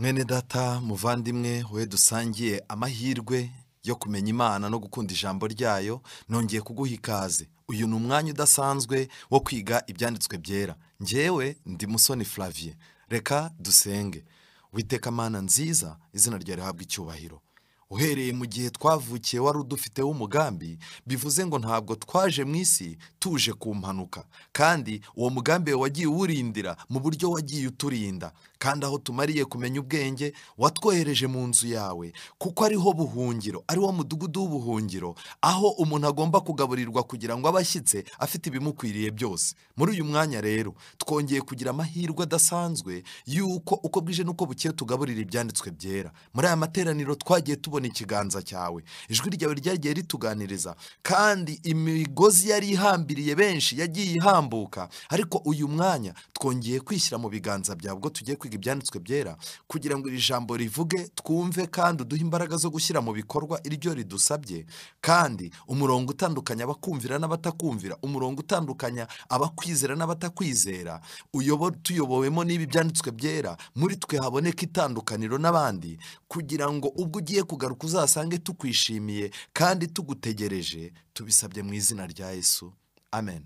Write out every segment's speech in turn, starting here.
mwene data muvandimwe we dusangiye amahirwe yo kumenya imana no gukunda ijambo ryayo nongeye kuguha ikaze uyu ni umwanya udasanzwe wo kwiga ibyanditswe byera ngewe ndi musoni flavier reka dusenge witeka mana nziza izina ryawe rihabwa icyubahiro uhereye mu gihe twavukiye wari udufite umugambi bivuze ngo ntabwo twaje mu isi tuje ku mpanuka kandi uwo mugambi wagiye uwurindira mu buryo wagiye uturinda kandi aho tumariye kumenya ubwenge watwohereje mu nzu yawe kuko ariho buhungiro ariwo mudugudu w'ubuhungiro aho umuntu agomba kugaburirwa kugira ngo abe ashyitse afite ibimukwiriye byose muri uyu mwanya rero twongeye kugira amahirwe adasanzwe y'uko uko bwije n'uko bukeye tugaburira ibyanditswe byera muri aya materaniro twagiye tubona ikiganza cyawe ijwi ryawe ryagiye rituganiriza kandi imigozi yari ihambiriye benshi yagiye ihambuka ariko uyu mwanya twongeye kwishyira mu biganza byawe ubwo tugiye kwiga ibyanditswe byera kugira ngo iri jambo rivuge twumve kandi uduhe imbaraga zo gushyira mu bikorwa iryo ridusabye kandi umurongo utandukanya abakumvira n'abatakumvira umurongo utandukanya abakwizera n'abatakwizera tuyobowemo n'ibi byanditswe byera muri twe haboneka itandukaniro n'abandi kugira ngo ubwo ugiye kugaruka uzasange tukwishimiye kandi tugutegereje tubisabye mu izina rya yesu amen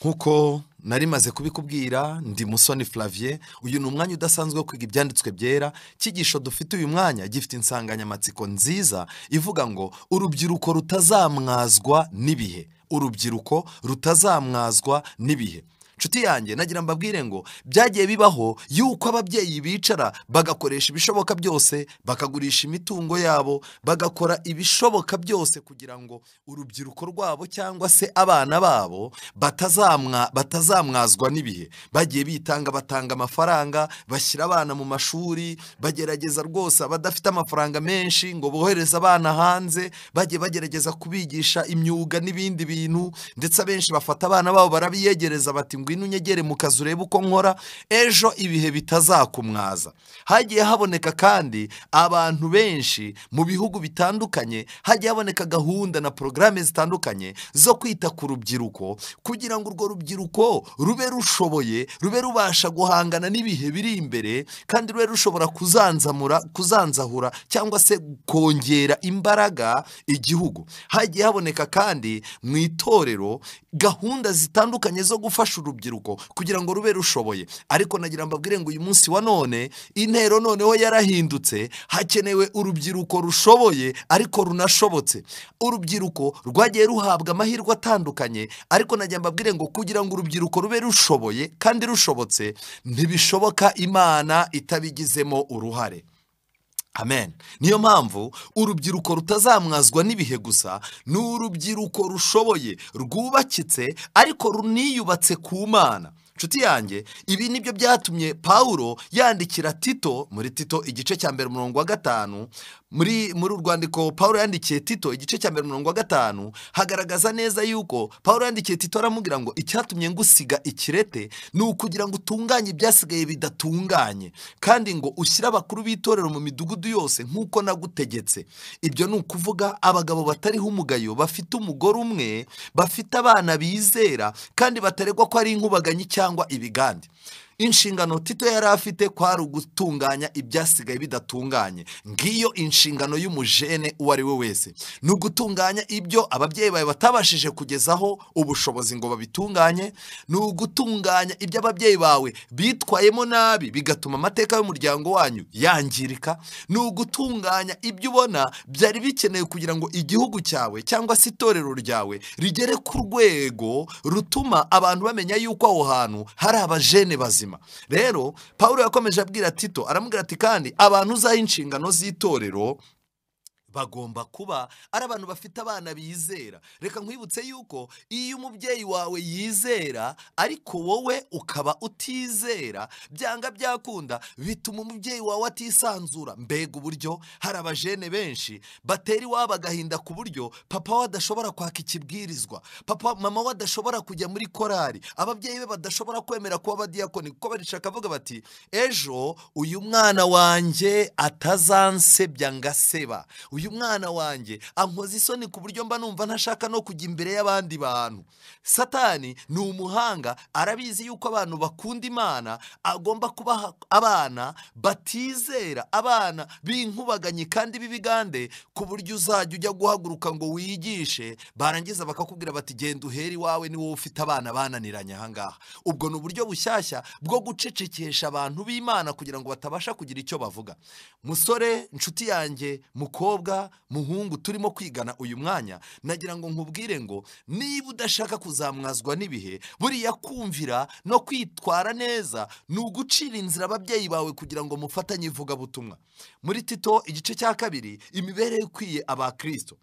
nk'uko nari maze kubikubwira ndi musoni flavier uyu ni umwanya udasanzwe wo kwiga ibyanditswe byera cyigisho dufite uyu mwanya gifite insanganyamatsiko nziza ivuga ngo urubyiruko rutazamwazwa n'ibihe urubyiruko rutazamwazwa n'ibihe nshuti yanjye nagira mbabwire ngo byagiye bibaho yuko ababyeyi bicara bagakoresha ibishoboka byose bakagurisha imitungo yabo bagakora ibishoboka byose kugira ngo urubyiruko rwabo cyangwa se abana babo batazamwa batazamwazwa n'ibihe bagiye bitanga batanga amafaranga bashyira abana mu mashuri bagerageza rwose abadafite amafaranga menshi ngo bohereze abana hanze bajye bagerageza kubigisha imyuga n'ibindi bintu ndetse abenshi bafata abana babo barabiyegereza bati ngwino unyegere mu kazi urebe uko nkora ejo ibihe bitazakumwaza hagiye haboneka kandi abantu benshi mu bihugu bitandukanye hagiye haboneka gahunda na porogaramu zitandukanye zo kwita ku rubyiruko kugira ngo urwo rubyiruko rube rushoboye rube rubasha guhangana n'ibihe biri imbere kandi rube rushobora kuzanzamura kuzanzahura cyangwa se kongera imbaraga igihugu hagiye haboneka kandi mu itorero gahunda zitandukanye zo gufasha urubyiruko urubyiruko kugira ngo rube rushoboye ariko nagira mbabwire ngo uyu munsi wa none intero noneho yarahindutse hakenewe urubyiruko rushoboye ariko runashobotse urubyiruko rwagiye ruhabwa amahirwe atandukanye ariko nagira mbabwire ngo kugira ngo urubyiruko rube rushoboye kandi rushobotse ntibishoboka imana itabigizemo uruhare amen niyo mpamvu urubyiruko rutazamwazwa n'ibihe gusa ni urubyiruko rushoboye rwubakitse ariko runiyubatse ku mana inshuti yanjye ibi nibyo byatumye paul yandikira tito muri tito igice cya mbere umurongo wa gatanu muri muri urwandiko paul yandikiye tito igice cya mbere mirongo gatanu hagaragaza neza yuko paul yandikiye tito aramubwira ngo icyatumye ngusiga ikirete ni ukugira ngo utunganye ibyasigaye bidatunganye kandi ngo ushyire abakuru b'itorero mu midugudu yose nk'uko nagutegetse ibyo ni ukuvuga abagabo batariho umugayo bafite umugore umwe bafite abana bizera kandi bataregwa ko ari inkubaganyi cyangwa ibigande inshingano tito yari afite kwari ugutunganya ibyasigaye bidatunganye ngiyo inshingano y'umujene uwo ari we wese ni ugutunganya ibyo ababyeyi bawe batabashije kugezaho ubushobozi ngo babitunganye ni ugutunganya ibyo ababyeyi bawe bitwayemo nabi bigatuma amateka y'umuryango wanyu yangirika ni ugutunganya ibyo ubona byari bikenewe kugira ngo igihugu cyawe cyangwa se itorero ryawe rigere ku rwego rutuma abantu bamenya yuko aho hantu hari abajene bazima buzima rero paul yakomeje abwira tito aramubwira ati kandi abantu uzaha inshingano z'itorero bagomba kuba ari abantu bafite abana bizera reka nkwibutse yuko iyo umubyeyi wawe yizera ariko wowe ukaba utizera byanga byakunda bituma umubyeyi wawe atisanzura mbega uburyo hari abajene benshi batera iwabo agahinda ku buryo papa we adashobora kwaka ikibwirizwa papa mama we adashobora kujya muri korari ababyeyi be badashobora kwemera kuba abadiyakoni kuko barishaka avuga bati ejo uyu mwana wanjye atazansebya ngaseba uyu uyu mwana wanjye ankoze isoni ku buryo mba numva ntashaka no kujya imbere y'abandi bantu satani ni umuhanga arabizi yuko abantu bakunda imana agomba kubaha abana batizera abana b'inkubaganye kandi b'ibigande ku buryo uzajya ujya guhaguruka ngo wigishe barangiza bakakubwira bati genda uhera iwawe ni wowe ufite abana bananiranye ahangaha ubwo ni uburyo bushyashya bwo gucecekesha abantu b'imana kugira ngo batabasha kugira icyo bavuga musore inshuti yanjye mukobwa mukobwa muhungu turimo kwigana uyu mwanya nagira ngo nkubwire ngo niba udashaka kuzamwazwa n'ibihe buriya kumvira no kwitwara neza ni ugucira inzira ababyeyi bawe kugira ngo mufatanye ivugabutumwa muri tito igice cya kabiri imibereho ikwiye aba abakristo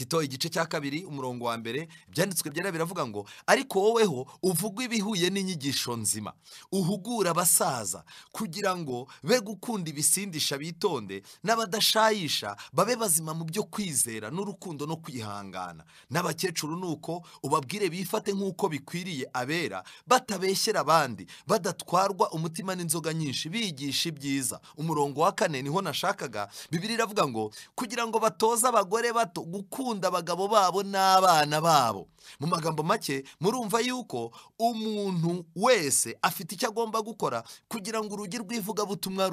tito igice cya kabiri umurongo wa mbere ibyanditswe byera biravuga ngo ariko woweho uvuga ibihuye n'inyigisho nzima uhugura abasaza kugira ngo be gukunda ibisindisha bitonde n'abadashayisha babe bazima mu byo kwizera n'urukundo no kwihangana n'abakecuru nuko ubabwire bifate nk'uko bikwiriye abera batabeshyera abandi badatwarwa umutima n'inzoga nyinshi bigisha ibyiza umurongo wa kane niho nashakaga bibiri iravuga ngo kugira ngo batoze abagore bato gukunda gukunda abagabo babo n'abana babo mu magambo make murumva yuko umuntu wese afite icyo agomba gukora kugira ngo urugi rw'ivugabutumwa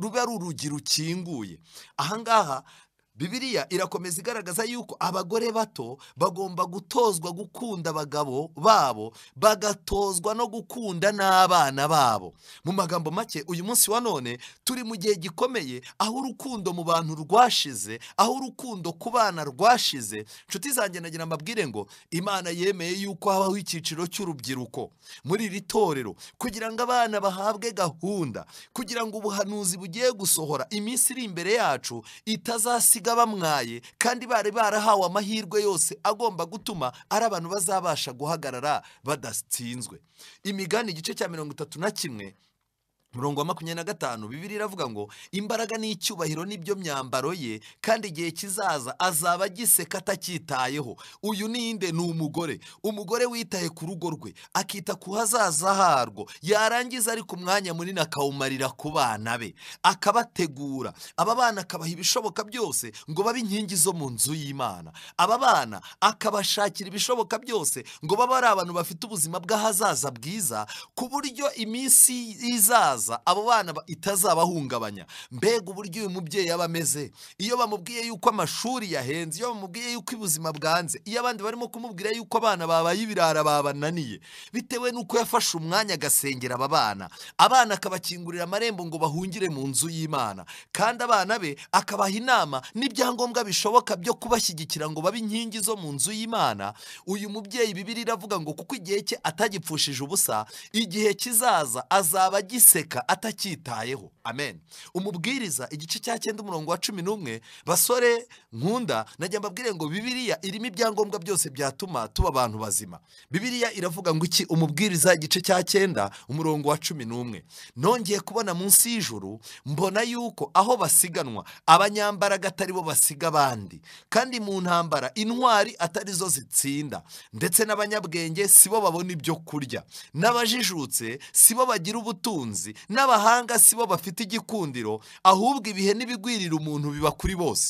rube ari urugi rukinguye ahangaha bibiriya irakomeza igaragaza yuko abagore bato bagomba gutozwa gukunda abagabo babo bagatozwa no gukunda n'abana babo mu magambo make uyu munsi wa none turi mu gihe gikomeye aho urukundo mu bantu rwashize aho urukundo ku bana rwashize inshuti zanjye nagira amabwire ngo imana yemeye yuko habaho icyiciro cy'urubyiruko muri iri torero kugira ngo abana bahabwe gahunda kugira ngo ubuhanuzi bugiye gusohora iminsi iri imbere yacu itazasiga perezida bamwaye kandi bari barahawe amahirwe yose agomba gutuma ari abantu bazabasha guhagarara badatsinzwe imigani igice cya mirongo itatu na kimwe murongo wa makumyabiri na gatanu bibiri iravuga ngo imbaraga n'icyubahiro n'ibyo myambaro ye kandi igihe kizaza azaba agiseka atacyitayeho uyu ninde ni umugore umugore witaye ku rugo rwe akita ku hazaza harwo yarangiza ariko umwanya munini akawumarira ku bana be akabategura aba bana akabaha ibishoboka byose ngo babe inkingi zo mu nzu y'imana aba bana akabashakira ibishoboka byose ngo babe ari abantu bafite ubuzima bw'ahazaza bwiza ku buryo iminsi izaza hazaza abo bana itazabahungabanya mbega uburyo uyu mubyeyi yaba ameze iyo bamubwiye yuko amashuri yahenze iyo bamubwiye yuko ubuzima bwanze iyo abandi barimo kumubwira yuko abana babaye ibirara babananiye bitewe n'uko yafashe umwanya agasengera aba bana abana akabakingurira amarembo ngo bahungire mu nzu y'imana kandi abana be akabaha inama n'ibyangombwa bishoboka byo kubashyigikira ngo babe inkingi zo mu nzu y'imana uyu mubyeyi bibiri iravuga ngo kuko igihe cye atagipfushije ubusa igihe kizaza azaba giseka runaka atacyitayeho amen umubwiriza igice cya cyenda umurongo wa cumi n'umwe basore nkunda najya mbabwire ngo bibiriya irimo ibyangombwa byose byatuma tuba abantu bazima bibiriya iravuga ngo iki umubwiriza igice cya cyenda umurongo wa cumi n'umwe nongeye kubona munsi y'ijuru mbona yuko aho basiganwa abanyambaraga atari bo basiga abandi kandi mu ntambara intwari atari zo zitsinda ndetse n'abanyabwenge si bo babona ibyo kurya n'abajijutse si bo bagira ubutunzi n'abahanga si bo bafite igikundiro ahubwo ibihe n'ibigwirira umuntu biba kuri bose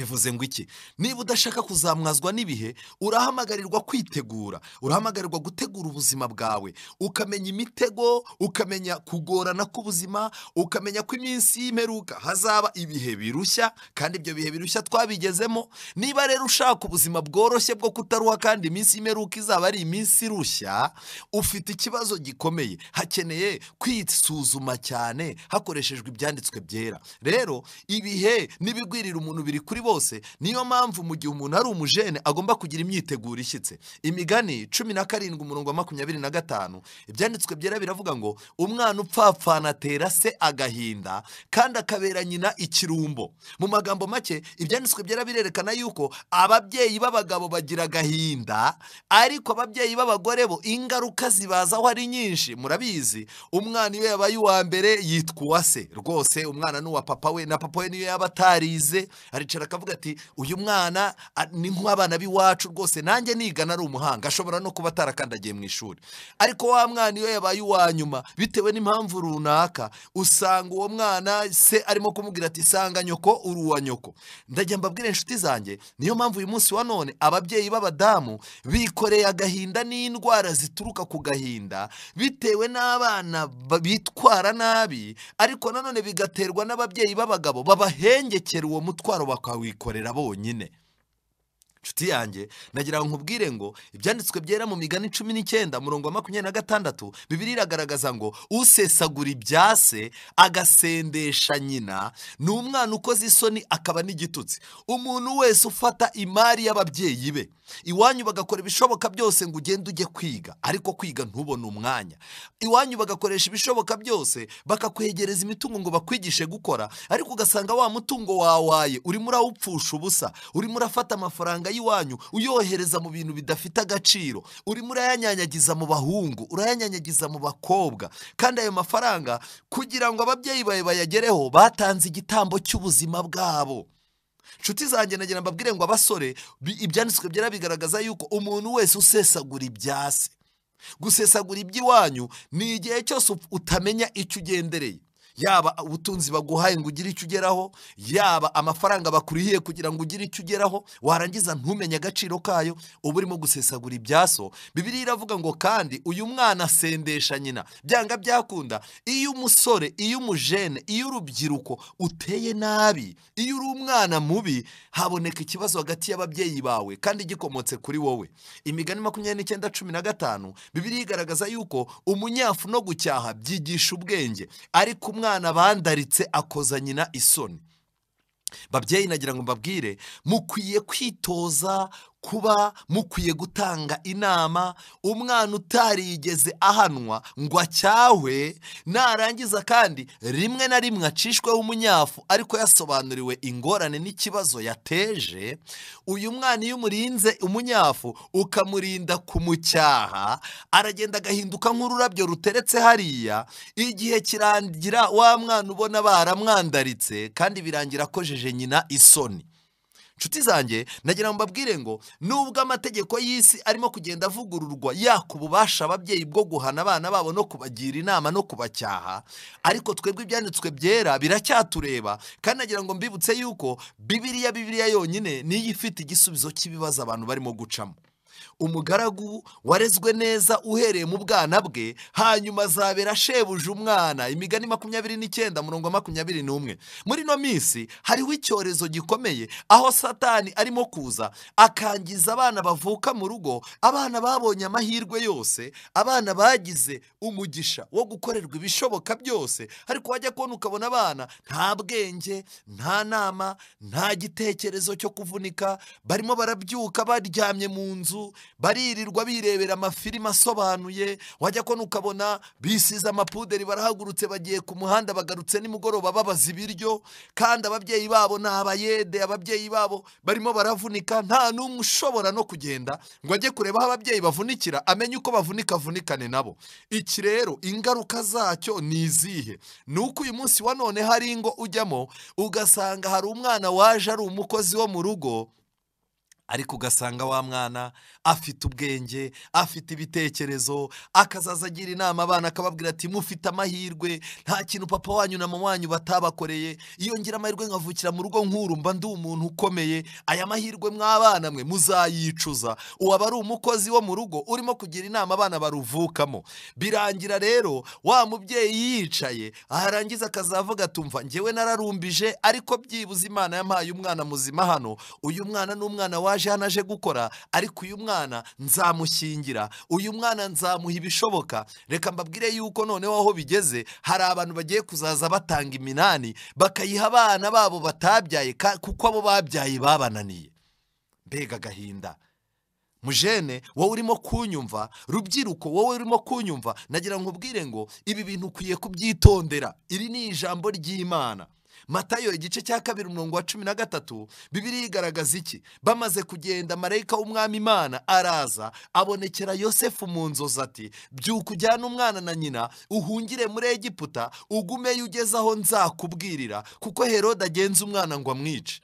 bivuze ngo iki niba udashaka kuzamwazwa n'ibihe urahamagarirwa kwitegura urahamagarirwa gutegura ubuzima bwawe ukamenya imitego ukamenya kugorana k'ubuzima ukamenya ko iminsi y'imperuka hazaba ibihe birushya kandi ibyo bihe birushya twabigezemo niba rero ushaka ubuzima bworoshye bwo kutaruha kandi iminsi y'imperuka izaba ari iminsi irushya ufite ikibazo gikomeye hakeneye kwisuzuma cyane hakoreshejwe ibyanditswe byera rero ibihe n'ibigwirira umuntu biri kuri bo bose niyo mpamvu mu gihe umuntu ari umujene agomba kugira imyiteguro ishyitse imigani cumi na karindwi umurongo wa makumyabiri na gatanu ibyanditswe byera biravuga ngo umwana upfapfana atera se agahinda kandi akabera nyina ikirumbo mu magambo make ibyanditswe byera birerekana yuko ababyeyi b'abagabo bagira agahinda ariko ababyeyi b'abagore bo ingaruka zibazaho ari nyinshi murabizi umwana iyo yabaye uwa mbere yitwa uwa se rwose umwana ni uwa papa we na papa we niyo yaba atarize aricara akavuga ati uyu mwana ni nk'abana b'iwacu rwose nanjye nigana ari umuhanga ashobora no kuba atarakandagiye mu ishuri ariko wa mwana iyo yabaye uwa nyuma bitewe n'impamvu runaka usanga uwo mwana se arimo kumubwira ati sanga nyoko uri uwa nyoko ndajya mbabwire inshuti zanjye niyo mpamvu uyu munsi wa none ababyeyi b'abadamu bikoreye agahinda n'indwara zituruka ku gahinda bitewe n'abana bitwara nabi ariko nanone bigaterwa n'ababyeyi b'abagabo babahengekera uwo mutwaro bakaba wikorera bonyine inshuti yanjye nagira ngo nkubwire ngo ibyanditswe byera mu migani cumi n'icyenda murongo wa makumyabiri na gatandatu bibiri iragaragaza ngo usesagura ibyase agasendesha nyina ni umwana ukoze isoni akaba n'igitutsi umuntu wese ufata imari y'ababyeyi be iwanyu bagakora ibishoboka byose ngo ugende ujye kwiga ariko kwiga ntubone umwanya iwanyu bagakoresha ibishoboka byose bakakwegereza imitungo ngo bakwigishe gukora ariko ugasanga wa mutungo wawaye urimo urawupfusha ubusa urimo urafata amafaranga amafaranga y'iwanyu uyohereza mu bintu bidafite agaciro urimo urayanyanyagiza mu bahungu urayanyanyagiza mu bakobwa kandi ayo mafaranga kugira ngo ababyeyi bawe bayagereho batanze igitambo cy'ubuzima bwabo inshuti zanjye nagira mbabwire ngo abasore ibyanditswe byera bigaragaza yuko umuntu wese usesagura ibya se gusesagura iby'iwanyu ni igihe cyose utamenya icyo ugendereye yaba ubutunzi baguhaye ngo ugire icyo ugeraho yaba amafaranga bakurihiye kugira ngo ugire icyo ugeraho warangiza ntumenye agaciro kayo uba urimo gusesagura ibyaso bibiri iravuga ngo kandi uyu mwana asendesha nyina byanga byakunda iyo umusore iyo umujene iyo urubyiruko uteye nabi iyo uri umwana mubi haboneka ikibazo hagati y'ababyeyi bawe kandi gikomotse kuri wowe imigani makumyabiri n'icyenda cumi na gatanu bibiriya igaragaza yuko umunyafu no gucyaha byigisha ubwenge ariko umwana umwana bandaritse akoza nyina isoni babyeyi nagira ngo mbabwire mukwiye kwitoza kuba mukwiye gutanga inama umwana utarigeze ahanwa ngo acyahwe narangiza kandi rimwe na rimwe acishweho umunyafu ariko yasobanuriwe ingorane n'ikibazo yateje uyu mwana iyo umurinze umunyafu ukamurinda kumucyaha aragenda agahinduka nk'ururabyo ruteretse hariya igihe kirangira wa mwana ubona baramwandaritse kandi birangira akojeje nyina isoni Nshuti zanjye nagira ngo mbabwire ngo nubwo amategeko y'isi arimo kugenda avugururwa yaka ububasha ababyeyi bwo guhana abana babo no kubagira inama no kubacyaha ariko twebwe ibyanditswe byera biracyatureba kandi nagira ngo mbibutse yuko bibiriya bibiriya yonyine niyo ifite igisubizo cy'ibibazo abantu barimo gucamo umugaragu warezwe neza uhereye mu bwana bwe hanyuma azabera shebuje umwana imigani makumyabiri n'icyenda murongo makumyabiri n'umwe muri ino minsi hariho icyorezo gikomeye aho satani arimo kuza akangiza abana bavuka mu rugo abana babonye amahirwe yose abana bagize umugisha wo gukorerwa ibishoboka byose ariko wajya kubona ukabona abana nta bwenge nta nama nta gitekerezo cyo kuvunika barimo barabyuka baryamye mu nzu baririrwa birebera amafilime asobanuye wajya ko ukabona bisize amapuderi barahagurutse bagiye ku muhanda bagarutse nimugoroba babaza ibiryo kandi ababyeyi babo ni abayede ababyeyi babo barimo baravunika nta n'umwe ushobora no kugenda ngo ajye kureba aho ababyeyi bavunikira amenye uko bavunika avunikane nabo iki rero ingaruka zacyo ni izihe ni uko uyu munsi wa none hari ingo ujyamo ugasanga hari umwana waje ari umukozi wo mu rugo ariko ugasanga wa mwana afite ubwenge afite ibitekerezo akazaza agira inama abana akababwira ati mufite amahirwe nta kintu papa wanyu na mama wanyu batabakoreye iyo ngira amahirwe nkavukira mu rugo nk'uru ndi umuntu ukomeye aya mahirwe mw'abana mwe muzayicuza uwaba ari umukozi wo mu rugo urimo kugira inama abana baruvukamo birangira rero wa mubyeyi yicaye aharangiza akazavuga atumva ngewe nararumbije ariko byibuze imana yampaye umwana muzima hano uyu mwana ni umwana waje aje aje gukora ariko uyu mwana nzamushyingira uyu mwana nzamuha ibishoboka reka mbabwire yuko noneho aho bigeze hari abantu bagiye kuzaza batanga iminani bakayiha abana babo batabyaye kuko abo babyaye babananiye mbega agahinda mujene wowe urimo kunyumva rubyiruko wowe urimo kunyumva nagira ngo ubwire ngo ibi bintu ukwiye kubyitondera iri ni ijambo ry'imana matayo igice cya kabiri umurongo wa cumi na gatatu bibiriya igaragaza iki bamaze kugenda marayika w'umwami imana araza abonekera yosefu mu nzozi ati byuka ujyane umwana na nyina uhungire muri egiputa ugumeyo ugeze aho nzakubwirira kuko herode agenza umwana ngo amwice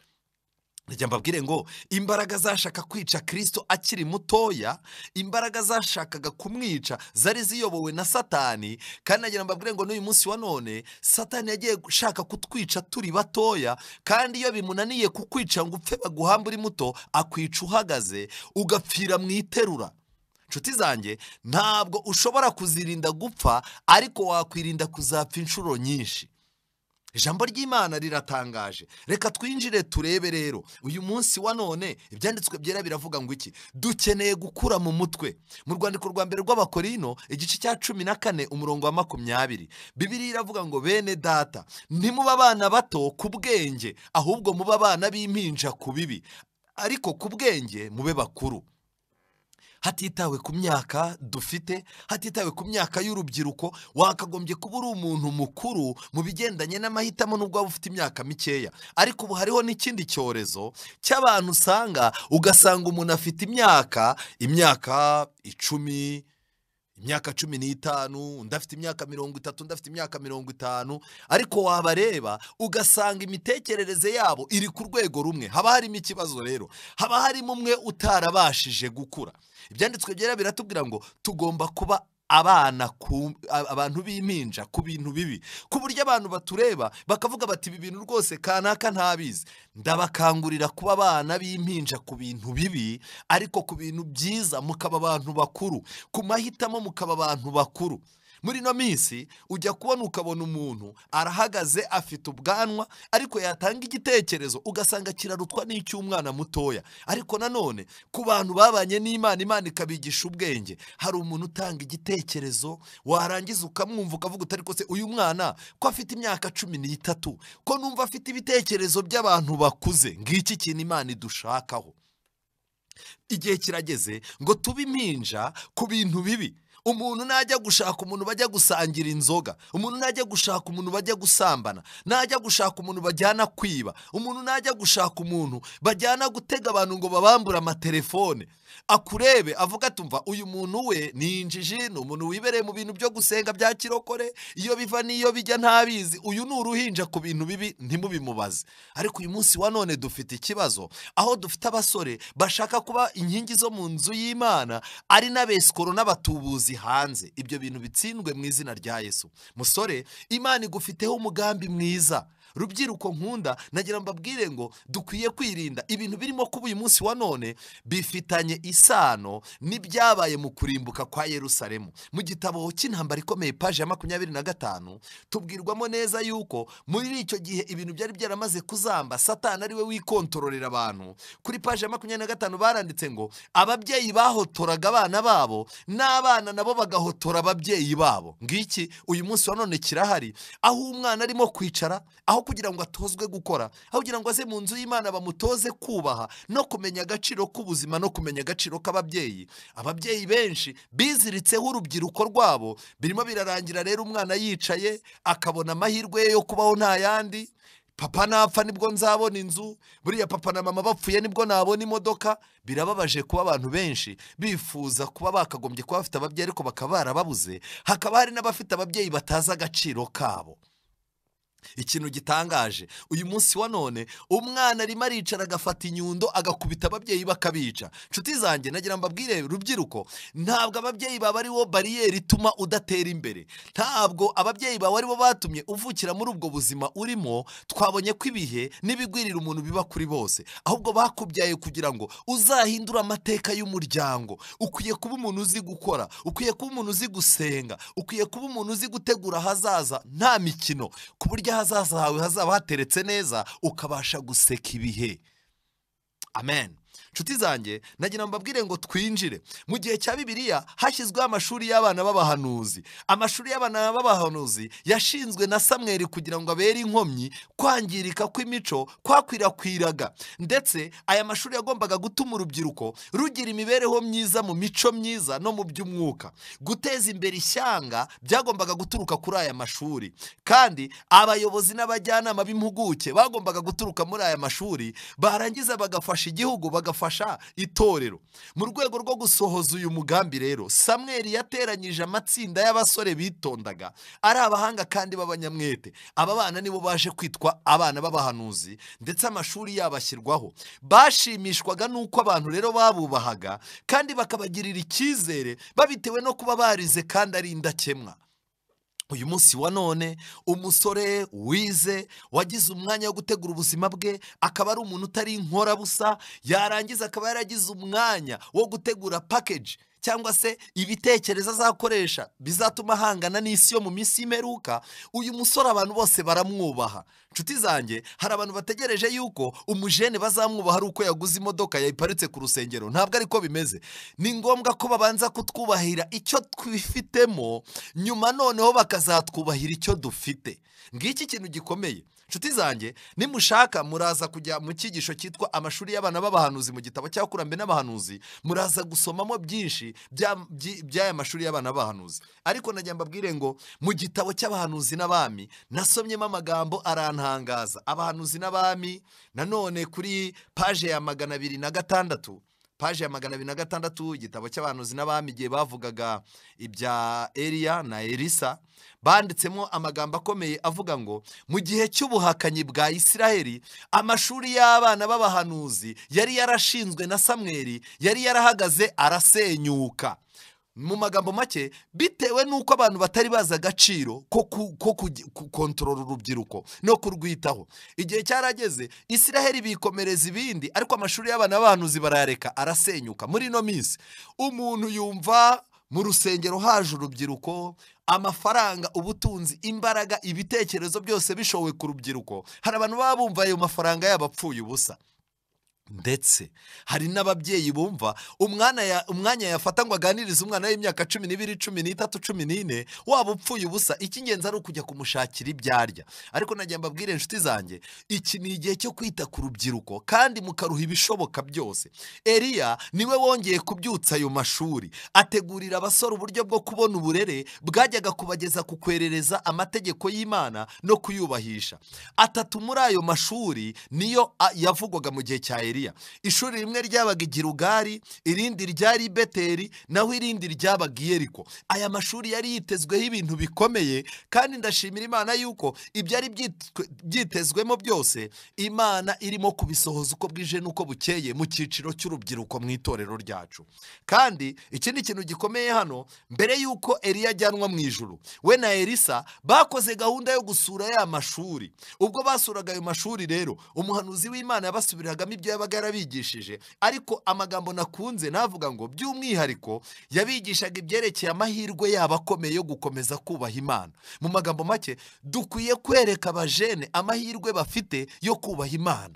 reka mbabwire ngo imbaraga zashaka kwica kirisito akiri mutoya imbaraga zashakaga kumwica zari ziyobowe na satani kandi nagira mbabwire ngo n'uyu munsi wa none satani yagiye gushaka kutwica turi batoya kandi iyo bimunaniye kukwica ngo upfe baguhamba uri muto akwica uhagaze ugapfira mu iterura inshuti zanjye ntabwo ushobora kuzirinda gupfa ariko wakwirinda kuzapfa inshuro nyinshi ijambo ry'imana riratangaje reka twinjire turebe rero uyu munsi wa none ibyanditswe byera biravuga ngo iki dukeneye gukura mu mutwe mu rwandiko rwa mbere rw'abakorino igice cya cumi na kane umurongo wa makumyabiri bibiri iravuga ngo bene data ntimuba abana bato ku bwenge ahubwo muba abana b'impinja ku bibi ariko ku bwenge mube bakuru hatitawe ku myaka dufite hatitawe ku myaka y'urubyiruko wakagombye kuba uri umuntu mukuru mu bigendanye n'amahitamo n'ubwo waba ufite imyaka mikeya ariko ubu hariho n'ikindi cyorezo cy'abantu usanga ugasanga umuntu afite imyaka imyaka icumi imyaka cumi n'itanu undi afite imyaka mirongo itatu undi afite imyaka mirongo itanu ariko wabareba ugasanga imitekerereze yabo iri ku rwego rumwe haba harimo ikibazo rero haba harimo umwe utarabashije gukura ibyanditswe byera biratubwira ngo tugomba kuba abana ku abantu b'impinja ku bintu bibi ku buryo abantu batureba bakavuga bati ibi bintu rwose kanaka ntabizi ndabakangurira kuba abana b'impinja ku bintu bibi ariko ku bintu byiza mukaba abantu bakuru ku mahitamo mukaba abantu bakuru muri ino minsi ujya kubona ukabona umuntu arahagaze afite ubwanwa ariko yatanga igitekerezo ugasanga kirarutwa n'icy'umwana mutoya ariko nanone ku bantu babanye n'imana imana ikabigisha ubwenge hari umuntu utanga igitekerezo warangiza ukamwumva ukavuga utari se uyu mwana ko afite imyaka cumi n'itatu ko numva afite ibitekerezo by'abantu bakuze ngiki kintu imana idushakaho igihe kirageze ngo tube impinja ku bintu bibi umuntu najya gushaka umuntu bajya gusangira inzoga umuntu najya gushaka umuntu bajya gusambana najya gushaka umuntu bajyana kwiba umuntu najya gushaka umuntu bajyana gutega abantu ngo babambure amatelefone akurebe avuga tumva uyu muntu we ni injiji ni umuntu wibereye mu bintu byo gusenga bya kirokore iyo biva n'iyo bijya ntabizi uyu ni uruhinja ku bintu bibi ntimubimubaze ariko uyu munsi wa none dufite ikibazo aho dufite abasore bashaka kuba inkingi zo mu nzu y'imana ari n'abesikoro n'abatubuzi hanze ibyo bintu bitsindwe mu izina rya yesu musore imana igufiteho umugambi mwiza rubyiruko nkunda nagira mbabwire ngo dukwiye kwirinda ibintu birimo kuba uyu munsi wa none bifitanye isano n'ibyabaye mu kurimbuka kwa Yerusalemu mu gitabo cy'intambara ikomeye paji ya makumyabiri na gatanu tubwirwamo neza yuko muri icyo gihe ibintu byari byaramaze kuzamba satani ariwe wikontororera abantu kuri paji ya makumyabiri na gatanu baranditse ngo ababyeyi bahotoraga abana babo n'abana nabo bagahotora ababyeyi babo ngiki uyu munsi wa none kirahari aho umwana arimo kwicara aho kugira ngo atozwe gukora aho kugira ngo aze mu nzu y'imana bamutoze kubaha no kumenya agaciro k'ubuzima no kumenya agaciro k'ababyeyi ababyeyi benshi biziritseho urubyiruko rwabo birimo birarangira rero umwana yicaye akabona amahirwe ye yo kubaho nta yandi papa napfa nibwo nzabona inzu buriya papa na mama bapfuye nibwo nabona imodoka birababaje kuba abantu benshi bifuza kuba bakagombye kuba bafite ababyeyi ariko bakaba barababuze hakaba hari n'abafite ababyeyi batazi agaciro kabo ikintu gitangaje uyu munsi wa none umwana arimo aricara agafata inyundo agakubita ababyeyi bakabica inshuti zanjye nagira mbabwire rubyiruko ntabwo ababyeyi baba ari wo bariyeri ituma udatera imbere ntabwo ababyeyi bawe ari batumye uvukira muri ubwo buzima urimo twabonye ko ibihe n'ibigwirira umuntu biba kuri bose ahubwo bakubyaye kugira ngo uzahindure amateka y'umuryango ukwiye kuba umuntu uzi gukora ukwiye kuba umuntu uzi gusenga ukwiye kuba umuntu uzi gutegura ahazaza nta mikino ku buryo y'ahazaza hawe hazaba hateretse neza ukabasha guseka ibihe amen nshuti zanjye nagira ngo mbabwire ngo twinjire mu gihe cya bibiliya hashyizweho amashuri y'abana b'abahanuzi amashuri y'abana b'abahanuzi yashinzwe na samweri kugira ngo abere inkomyi kwangirika kw'imico kwakwirakwiraga ndetse aya mashuri yagombaga gutuma urubyiruko rugira imibereho myiza mu mico myiza no mu by'umwuka guteza imbere ishyanga byagombaga guturuka kuri aya mashuri kandi abayobozi n'abajyanama b'impuguke bagombaga guturuka muri aya mashuri barangiza bagafasha igihugu bagafasha gufasha itorero mu rwego rwo gusohoza uyu mugambi rero samweri yateranyije amatsinda y'abasore bitondaga ari abahanga kandi b'abanyamwete aba bana nibo baje kwitwa abana b'abahanuzi ndetse amashuri yabo ashyirwaho bashimishwaga n'uko abantu rero babubahaga kandi bakabagirira icyizere babitewe no kuba barize kandi ari indakemwa uyu munsi wa none umusore wize wagize umwanya wo gutegura ubuzima bwe akaba ari umuntu utari inkorabusa yarangiza akaba yaragize umwanya wo gutegura pakeji cyangwa se ibitekerezo azakoresha bizatuma ahangana n'isi yo mu minsi y'imperuka uyu musore abantu bose baramwubaha inshuti zanjye hari abantu bategereje yuko umujene bazamwubaha ari uko yaguze imodoka yayiparitse ku rusengero ntabwo ariko bimeze ni ngombwa ko babanza kutwubahira icyo twifitemo nyuma noneho bakazatwubahira icyo dufite ngiki kintu gikomeye inshuti zanjye nimushaka muraza kujya mu cyigisho cyitwa amashuri y'abana b'abahanuzi mu gitabo cy'abakurambere n'abahanuzi muraza gusomamo byinshi by'aya mashuri y'abana b'abahanuzi ariko najya mbabwire ngo mu gitabo cy'abahanuzi n'abami nasomyemo amagambo arantangaza abahanuzi n'abami nanone kuri paje ya magana abiri na gatandatu paje ya magana abiri na gatandatu igitabo cy'abahanuzi n'abami igihe bavugaga ibya eriya na elisa banditsemo amagambo akomeye avuga ngo mu gihe cy'ubuhakanyi bwa isiraheli amashuri y'abana b'abahanuzi yari yarashinzwe na samweri yari yarahagaze arasenyuka mu magambo make bitewe n'uko abantu batari bazi agaciro ko gukontorora urubyiruko no kurwitaho igihe cyarageze israheli bikomereza ibindi ariko amashuri y'abana b'abahanuzi barayareka arasenyuka muri ino minsi umuntu yumva mu rusengero haje urubyiruko amafaranga ubutunzi imbaraga ibitekerezo byose bishowe ku rubyiruko hari abantu baba bumva ayo mafaranga yabapfuye ubusa ndetse hari n'ababyeyi bumva umwana umwanya yafata ngo aganirize umwana w'imyaka cumi n'ibiri cumi n'itatu cumi n'ine waba upfuye ubusa icy'ingenzi ari ukujya kumushakira ibyo arya ariko nagiye mbabwire inshuti zanjye iki ni igihe cyo kwita ku rubyiruko kandi mukaruha ibishoboka byose eriya niwe wongeye kubyutsa ayo mashuri ategurira abasore uburyo bwo kubona uburere bwajyaga kubageza ku kwerereza amategeko y'imana no kuyubahisha atatu muri ayo mashuri niyo yavugwaga mu gihe cya eriya beteliya ishuri rimwe ryabaga i irindi ryari i beteli naho irindi ryabaga i aya mashuri yari yitezweho ibintu bikomeye kandi ndashimira imana yuko ibyari byitezwemo byose imana irimo kubisohoza uko bwije n'uko bukeye mu cyiciro cy'urubyiruko mu itorero ryacu kandi ikindi kintu gikomeye hano mbere yuko Eliya ajyanwa mu ijuru we na Elisa bakoze gahunda yo gusura ya mashuri ubwo basuraga ayo mashuri rero umuhanuzi w'imana yabasubiragamo ibyo yabaga yarabigishije ariko amagambo nakunze navuga ngo by'umwihariko yabigishaga ibyerekeye amahirwe yabo akomeye yo gukomeza kubaha imana mu magambo make dukwiye kwereka abajene amahirwe bafite yo kubaha imana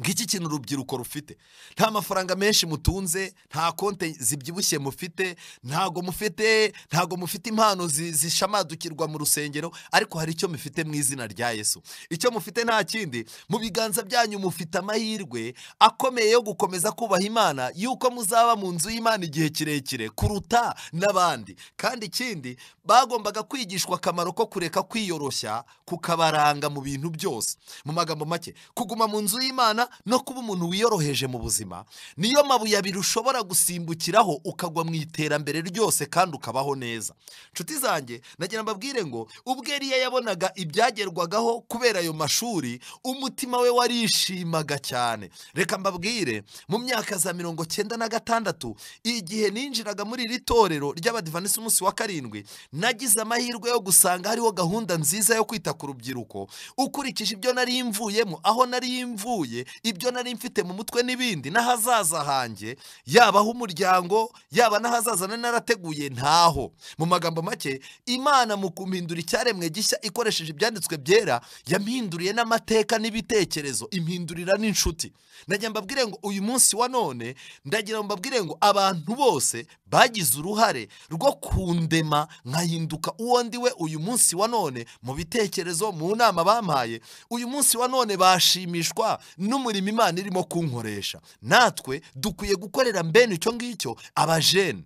ng'iki kintu urubyiruko rufite nta mafaranga menshi mutunze nta konti zibyibushye mufite ntago mufite ntago mufite impano zishamadukirwa mu rusengero ariko hari icyo mufite mu izina rya yesu icyo mufite nta kindi mu biganza byanyu mufite amahirwe akomeye yo gukomeza kubaha imana y'uko muzaba mu nzu y'imana igihe kirekire kuruta n'abandi kandi ikindi bagombaga kwigishwa akamaro ko kureka kwiyoroshya kukabaranga mu bintu byose mu magambo make kuguma mu nzu y'imana kwiyoroshya no kuba umuntu wiyoroheje mu buzima niyo mabuye abiri ushobora gusimbukiraho ukagwa mu iterambere ryose kandi ukabaho neza Nshuti zanjye nagira mbabwire ngo ubwo eriya yabonaga ibyagerwagaho kubera ayo mashuri umutima we warishimaga cyane reka mbabwire mu myaka za mirongo cyenda na gatandatu igihe ninjiraga muri iri torero ry'abadivanisi umunsi wa karindwi nagize amahirwe yo gusanga hariho gahunda nziza yo kwita ku rubyiruko ukurikije ibyo nari mvuyemo aho nari mvuye ibyo nari mfite mu mutwe n'ibindi n'ahazaza hanjye yaba umuryango yaba n'ahazaza nari narateguye ntaho mu magambo make imana mu kumpindura icyaremwe gishya ikoresheje ibyanditswe byera yampinduriye n'amateka n'ibitekerezo impindurira n'inshuti ndagira mbabwire ngo uyu munsi wa none ndagira ngo mbabwire ngo abantu bose bagize uruhare rwo kundema nkahinduka uwo ndiwe uyu munsi wa none mu bitekerezo mu nama bampaye uyu munsi wa none bashimishwa n'umurimo imana irimo kunkoresha natwe dukwiye gukorera mbene icyo ngicyo abajene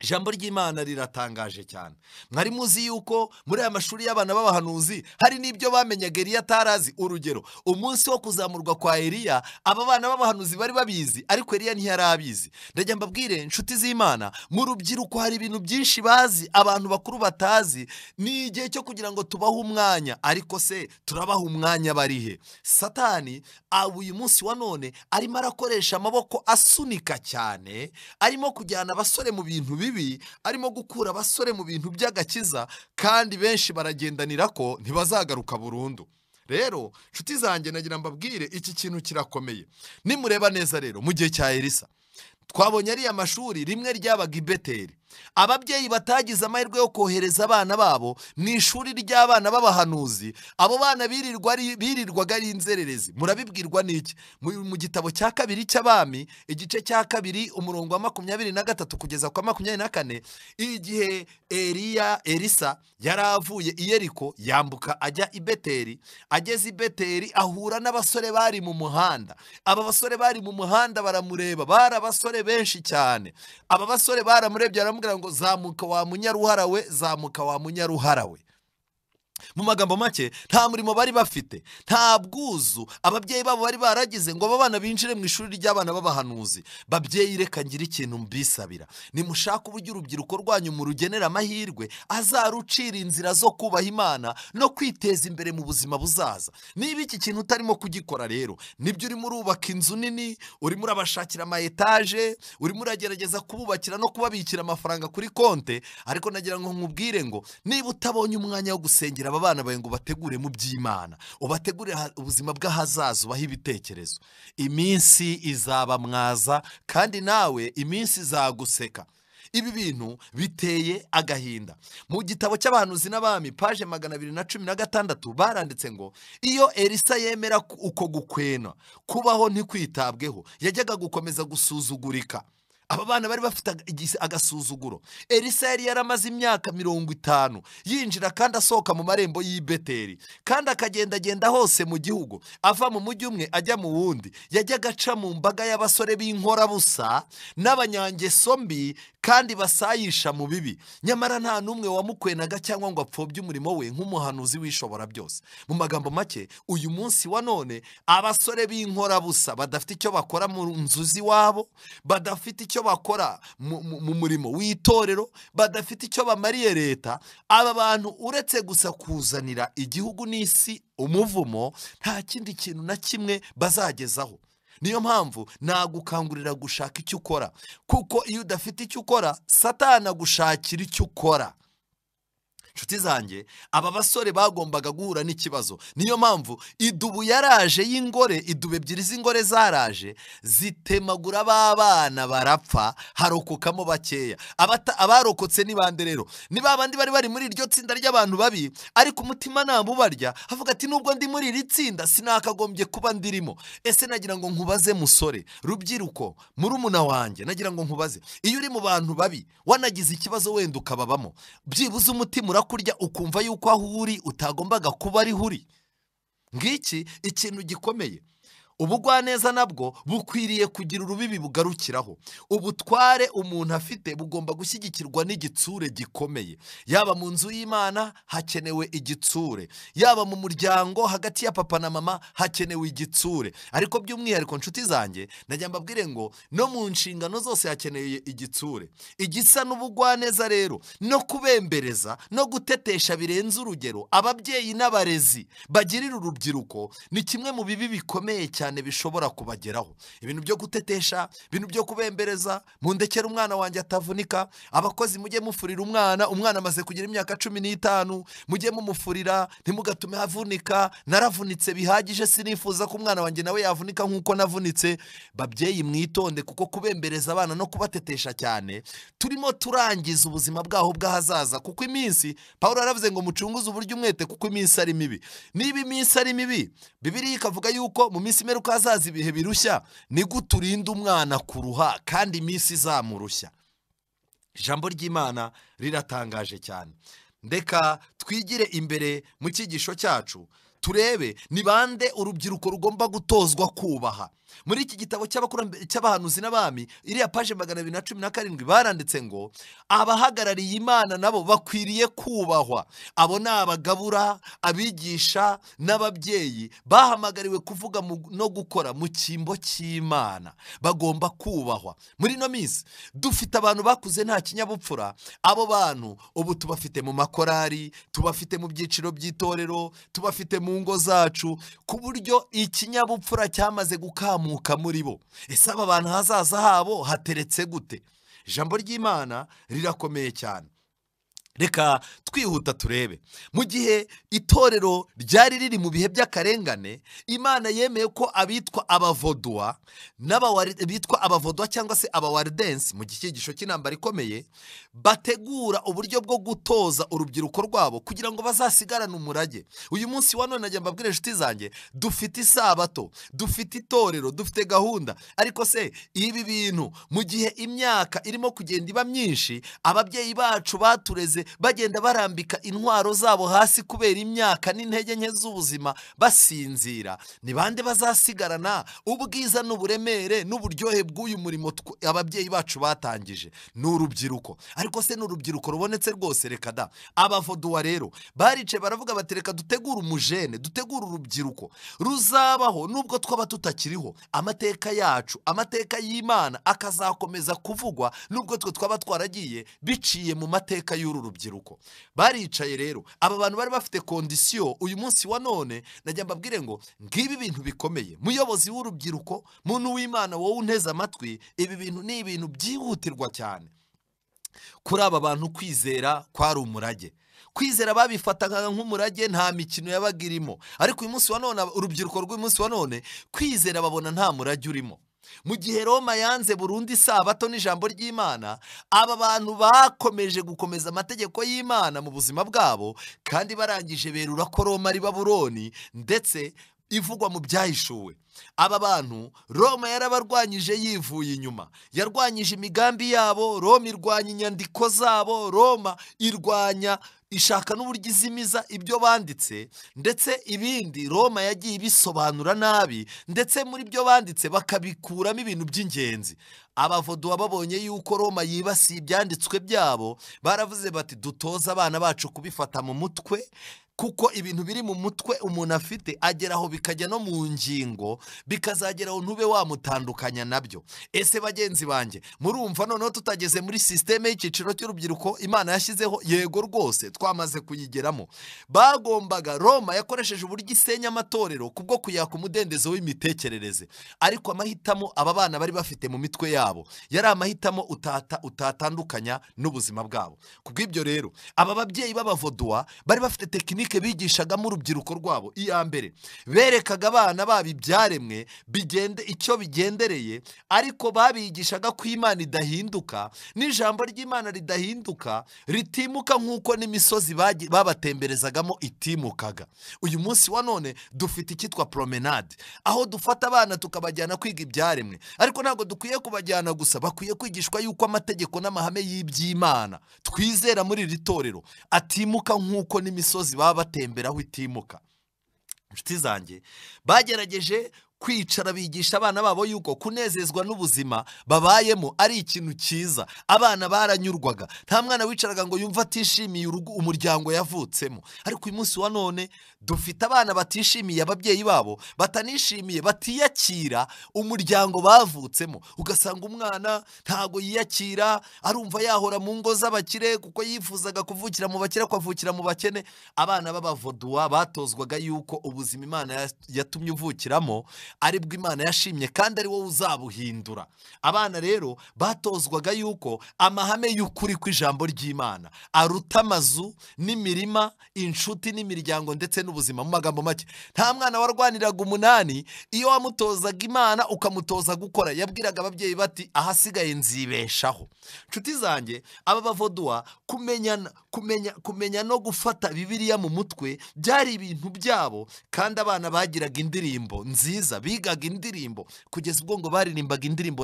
ijambo ry'imana riratangaje cyane mwari muzi yuko muri aya mashuri y'abana b'abahanuzi hari n'ibyo bamenyaga eriya atarazi urugero umunsi wo kuzamurwa kwa eriya aba bana b'abahanuzi bari babizi ariko eriya ntiyari abizi ndajya mbabwire inshuti z'imana mu rubyiruko hari ibintu byinshi bazi abantu bakuru batazi ni igihe cyo kugira ngo tubahe umwanya ariko se turabaha umwanya barihe satani aba uyu munsi wa none arimo arakoresha amaboko asunika cyane arimo kujyana abasore mu bintu bibi bibi arimo gukura abasore mu bintu by'agakiza kandi benshi baragendanira ko ntibazagaruka burundu rero nshuti zanjye nagira mbabwire iki kintu kirakomeye nimureba neza rero mu gihe cya elisa twabonye ariya mashuri rimwe ryabaga i beteri ababyeyi batagize amahirwe yo kohereza abana babo mu ishuri ry'abana b'abahanuzi abo bana birirwa birirwaga ari inzererezi murabibwirwa n'iki mu gitabo cya kabiri cy'abami igice cya kabiri umurongo wa makumyabiri na gatatu kugeza kwa makumyabiri na kane igihe eriya erisa yari avuye i yeriko yambuka ajya i beteri ageze i beteri ahura n'abasore bari mu muhanda aba basore bari mu muhanda baramureba bari abasore benshi cyane aba basore baramurebye baramubwira ngo zamuka wa munyaruharawe zamuka wa munyaruharawe. mu magambo make nta murimo bari bafite nta bwuzu ababyeyi babo bari baragize ngo aba binjire mu ishuri ry'abana b'abahanuzi babyeyi reka ngira ikintu mbisabira nimushake uburyo urubyiruko rwanyu murugenera amahirwe azarucira inzira zo kubaha imana no kwiteza imbere mu buzima buzaza niba iki kintu utarimo kugikora rero nibyo urimo urubaka inzu nini urimo urabashakira ama etaje urimo uragerageza kububakira no kubabikira amafaranga kuri konte ariko nagira ngo nkubwire ngo niba utabonye umwanya wo gusengera tegera aba bana bawe ngo bategure mu by'imana ubategure ubuzima bw'ahazaza ubaho ibitekerezo iminsi izaba mwaza kandi nawe iminsi izaguseka ibi bintu biteye agahinda mu gitabo cy'abahanuzi n'abami paje magana abiri na cumi na gatandatu baranditse ngo iyo elisa yemera uko gukwena kubaho ntikwitabweho yajyaga gukomeza gusuzugurika aba bana bari bafite agasuzuguro elisa yari yaramaze imyaka mirongo itanu yinjira kandi asohoka mu marembo y'i y'ibeteri kandi akagendagenda hose mu gihugu ava mu mujyi umwe ajya mu wundi yajya agaca mu mbaga y'abasore b'inkorabusa n'abanyangeso mbi kandi basayisha mu bibi nyamara nta n'umwe wamukwenaga cyangwa ngo apfobye umurimo we nk'umuhanuzi wishobora byose mu magambo make uyu munsi wa none abasore b'inkorabusa badafite icyo bakora mu nzu z'iwabo badafite icyo icyo bakora mu murimo w'itorero badafite icyo bamariye leta aba bantu uretse gusa kuzanira igihugu n'isi umuvumo nta kindi kintu na kimwe bazagezaho niyo mpamvu nagukangurira gushaka icyo ukora kuko iyo udafite icyo ukora satana gushakira icyo ukora nshuti zanjye aba basore bagombaga guhura n'ikibazo niyo mpamvu idubu yaraje y'ingore idubu ebyiri z'ingore zaraje zitemagura b'abana barapfa harokokamo bakeya abarokotse ni bande rero ni ba bandi bari bari muri iryo tsinda ry'abantu babi ariko umutima ntabwo ubarya havuga ati nubwo ndi muri iri tsinda sinakagombye kuba ndirimo ese nagira ngo nkubaze musore rubyiruko murumuna wanjye nagira ngo nkubaze iyo uri mu bantu babi wanagize ikibazo wenda ukababamo byibuze umutima kurya ukumva yuko aho uri utagombaga kuba ariho uri ngiki ikintu gikomeye ubugwaneza nabwo bukwiriye kugira urubibi bugarukiraho ubutware umuntu afite bugomba gushyigikirwa n'igitsure gikomeye yaba mu nzu y'imana hakenewe igitsure yaba mu muryango hagati ya papa na mama hakenewe igitsure ariko by'umwihariko nshuti zanjye najya mbabwire ngo no mu nshingano zose hakeneye igitsure igisa n'ubugwaneza rero no kubembereza no gutetesha birenze urugero ababyeyi n'abarezi bagirira urubyiruko ni kimwe mu bibi bikomeye cyane cyane bishobora kubageraho ibintu byo gutetesha ibintu byo kubembereza mundekere umwana wanjye atavunika abakozi mujye mufurira umwana umwana amaze kugira imyaka cumi n'itanu mujye mumufurira ntimugatume avunika naravunitse bihagije sinifuza ko umwana wanjye nawe yavunika nk'uko navunitse babyeyi mwitonde kuko kubembereza abana no kubatetesha cyane turimo turangiza ubuzima bwaho bw'ahazaza kuko iminsi paul aravuze ngo mucunguze uburyo umwete kuko iminsi ari mibi niba iminsi ari mibi bibiri ikavuga yuko mu minsi imwe uko hazaza ibihe birushya niko turinde umwana kuruha kandi iminsi izamurushya ijambo ry'imana riratangaje cyane ndeka twigire imbere mu cyigisho cyacu turebe ni bande urubyiruko rugomba gutozwa kubaha muri iki gitabo cy'abahanuzi n'abami iriya paje magana abiri na cumi na karindwi baranditse ngo abahagarariye imana nabo bakwiriye kubahwa abo ni abagabura abigisha n'ababyeyi bahamagariwe kuvuga no gukora mu cyimbo cy'imana bagomba kubahwa muri ino minsi dufite abantu bakuze nta kinyabupfura abo bantu ubu tubafite mu makorari tubafite mu byiciro by'itorero tubafite mu mu ngo zacu ku buryo ikinyabupfura cyamaze gukamuka muri bo ese aba bantu hazaza habo hateretse gute ijambo ry'imana rirakomeye cyane reka twihuta turebe mu gihe itorero ryari riri mu bihe by'akarengane imana yemeye ko abitwa abavoduwa bitwa abavoduwa cyangwa se abawaridensi mu gicyigisho cy'intambara ikomeye bategura uburyo bwo gutoza urubyiruko rwabo kugira ngo bazasigarane umurage uyu munsi wa none ajya mbabwire inshuti zanjye dufite isabato dufite itorero dufite gahunda ariko se ibi bintu mu gihe imyaka irimo kugenda iba myinshi ababyeyi bacu batureze bagenda barambika intwaro zabo hasi kubera imyaka n'intege nke z'ubuzima basinzira ni bande bazasigarana ubwiza n'uburemere n'uburyohe bw'uyu murimo ababyeyi bacu batangije ni urubyiruko ariko se ni urubyiruko rubonetse rwose reka da abavoduwa rero barice baravuga bati reka dutegure umujene dutegure urubyiruko ruzabaho nubwo twaba tutakiriho amateka yacu amateka y'imana akazakomeza kuvugwa nubwo twe twaba twaragiye biciye mu mateka y'uru urubyiruko baricaye rero aba bantu bari bafite kondisiyo uyu munsi wa none najya mbabwire ngo ngibi ibintu bikomeye muyobozi w'urubyiruko muntu w'imana wowe unteze amatwi ibi bintu ni ibintu byihutirwa cyane kuri aba bantu kwizera kwari umurage kwizera babifataga nk'umurage nta mikino yabaga irimo ariko uyu munsi wa none urubyiruko rw'uyu munsi wa none kwizera babona nta murage urimo mu gihe roma yanze burundu isabato n'ijambo ry'imana aba bantu bakomeje gukomeza amategeko y'imana mu buzima bwabo kandi barangije berura ko roma ari baburoni ndetse ivugwa mu byahishuwe aba bantu roma yarabarwanyije yivuye inyuma yarwanyije imigambi yabo roma irwanya inyandiko zabo roma irwanya ishaka n'uburyo izimiza ibyo banditse ndetse ibindi roma yagiye ibisobanura nabi ndetse muri byo banditse bakabikuramo ibintu by'ingenzi abavoduwa babonye yuko roma yibasiye ibyanditswe byabo baravuze bati dutoza abana bacu kubifata mu mutwe kuko ibintu biri mu mutwe umuntu afite agera aho bikajya no mu ngingo bikazageraho aho ntube wamutandukanya nabyo ese bagenzi banjye murumva noneho tutageze muri sisiteme y'icyiciro cy'urubyiruko imana yashyizeho yego rwose twamaze kuyigeramo bagombaga roma yakoresheje uburyo isenya amatorero kubwo kuyaka umudendezo w'imitekerereze ariko amahitamo aba bana bari bafite mu mitwe yabo yari amahitamo utata utatandukanya n'ubuzima bwabo kubw'ibyo rero aba babyeyi b'abavoduwa bari bafite tekinike metodike bigishagamo urubyiruko rwabo iya mbere berekaga abana babo ibyaremwe bigende icyo bigendereye ariko babigishaga ko imana idahinduka n'ijambo ry'imana ridahinduka ritimuka nk'uko n'imisozi babatemberezagamo itimukaga uyu munsi wa none dufite icyitwa promenade aho dufata abana tukabajyana kwiga ibyaremwe ariko ntabwo dukwiye kubajyana gusa bakwiye kwigishwa yuko amategeko n'amahame y'iby'imana twizera muri iri torero atimuka nk'uko n'imisozi baba batembera aho itimuka inshuti zanjye bagerageje kwicara bigisha abana babo yuko kunezezwa n'ubuzima babayemo ari ikintu cyiza abana baranyurwaga nta mwana wicaraga ngo yumve atishimiye urugo umuryango yavutsemo ariko uyu munsi wa none dufite abana batishimiye ababyeyi babo batanishimiye batiyakira umuryango bavutsemo ugasanga umwana ntago yiyakira arumva yahora mu ngo z'abakire kuko yifuzaga kuvukira mu bakire kwavukira mu bakene abana b'abavoduwa batozwaga yuko ubuzima imana yatumye uvukiramo aribwo imana yashimye kandi ari wowe uzabuhindura abana rero batozwaga yuko amahame y'ukuri ijambo ry'imana aruta amazu n'imirima inshuti n'imiryango ndetse n'ubuzima mu magambo make nta mwana warwaniraga umunani iyo wamutozaga imana ukamutoza gukora yabwiraga ababyeyi bati ahasigaye nzibeshaho inshuti zanjye aba bavoduwa kumenyana kumenya kumenya no gufata bibiriya mu mutwe byari ibintu byabo kandi abana bagiraga indirimbo nziza bigaga indirimbo kugeza ubwo ngo baririmbaga indirimbo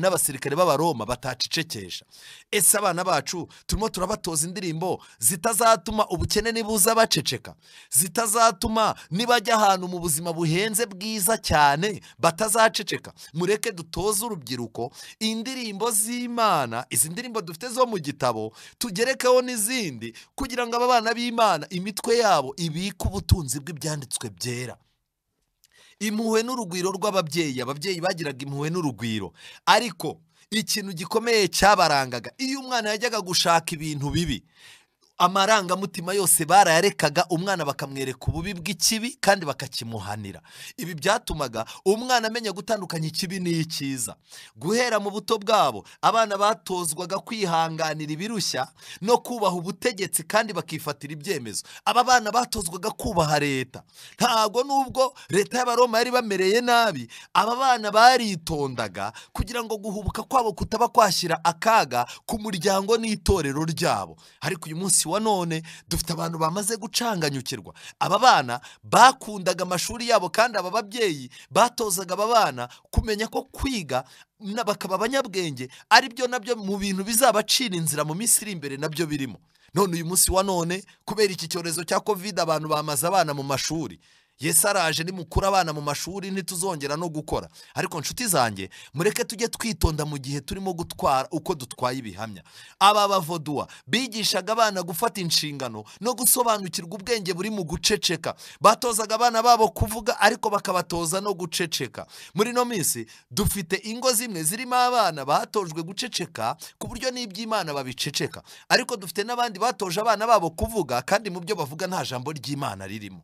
n'abasirikare b'abaroma batacecekesha. ese abana bacu turimo turabatoza indirimbo zitazatuma ubukene nibuza baceceka zitazatuma nibajya ahantu mu buzima buhenze bwiza cyane batazaceceka mureke dutoze urubyiruko indirimbo z'imana izi ndirimbo dufite zo mu gitabo tugerekeho n'izindi kugira ngo aba bana b'imana imitwe yabo ibike ubutunzi bw'ibyanditswe byera impuhwe n'urugwiro rw'ababyeyi ababyeyi bagiraga impuhwe n'urugwiro ariko ikintu gikomeye cyabarangaga iyo umwana yajyaga gushaka ibintu bibi amarangamutima yose barayarekaga umwana bakamwereka ububi bw'ikibi kandi bakakimuhanira ibi byatumaga umwana amenya gutandukanya ikibi n'icyiza guhera mu buto bwabo abana batozwaga kwihanganira ibirushya no kubaha ubutegetsi kandi bakifatira ibyemezo aba bana batozwaga kubaha leta ntabwo nubwo leta y'abaroma yari bamereye nabi aba bana baritondaga kugira ngo guhubuka kwabo kutaba kwashyira akaga ku muryango n'itorero ryabo ariko uyu munsi wa none dufite abantu bamaze gucanganyukirwa aba bana bakundaga amashuri yabo kandi aba babyeyi batozaga aba bana kumenya ko kwiga bakaba abanyabwenge aribyo nabyo mu bintu bizabacira inzira mu minsi iri imbere nabyo birimo none uyu munsi wa none kubera iki cyorezo cya kovide abantu bamaze abana mu mashuri yesi araje nimukura abana mu mashuri ntituzongera no gukora ariko nshuti zanjye mureke tujye twitonda mu gihe turimo gutwara uko dutwaye ibihamya aba bavoduwa bigishaga abana gufata inshingano no gusobanukirwa ubwenge buri mu guceceka batozaga abana babo kuvuga ariko bakabatoza no guceceka muri ino minsi dufite ingo zimwe zirimo abana batojwe guceceka ku buryo n'iby'imana babiceceka ariko dufite n'abandi batoje abana babo kuvuga kandi mu byo bavuga nta jambo ry'imana ririmo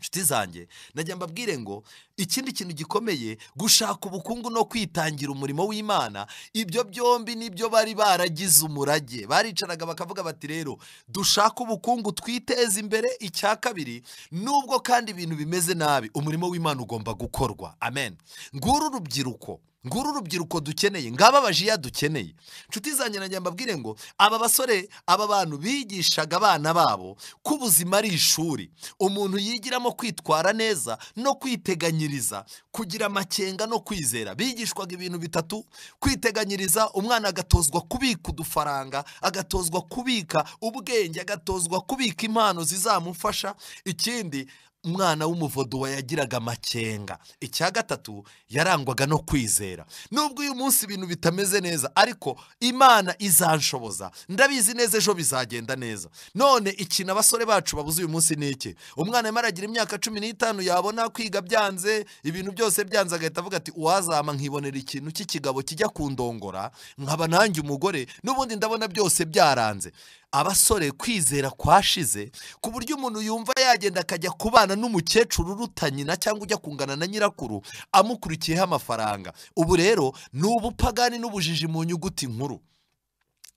inshuti zanjye najya mbabwire ngo ikindi kintu gikomeye gushaka ubukungu no kwitangira umurimo w'imana ibyo byombi nibyo bari baragize umurage baricaraga bakavuga bati rero dushaka ubukungu twiteze imbere icya kabiri nubwo kandi ibintu bimeze nabi umurimo w'imana ugomba gukorwa amen nguru urubyiruko nguru urubyiruko dukeneye ngaba bajiya dukeneye inshuti zanjye nanjye mbabwire ngo aba basore aba bantu bigishaga abana babo ko ubuzima ari ishuri umuntu yigiramo kwitwara neza no kwiteganyiriza kugira amakenga no kwizera bigishwaga ibintu bitatu kwiteganyiriza umwana agatozwa kubika udufaranga agatozwa kubika ubwenge agatozwa kubika impano zizamufasha ikindi umwana w'umuvodo yagiraga amakenga icya gatatu yarangwaga no kwizera nubwo uyu munsi ibintu bitameze neza ariko imana izanshoboza ndabizi neza ejo bizagenda neza none ikintu abasore bacu babuze uyu munsi ni iki umwana arimo aragira imyaka cumi n'itanu yabona kwiga byanze ibintu byose byanze agahita avuga ati uwazama nkibonera ikintu cy'ikigabo kijya kundongora nkaba nanjye umugore n'ubundi ndabona byose byaranze abasore kwizera kwashize ku buryo umuntu yumva yagenda akajya kubana n'umukecuru uruta nyina cyangwa ujya kungana na nyirakuru amukurikiyeho amafaranga ubu rero ni ubupagani n'ubujiji mu nyuguti nkuru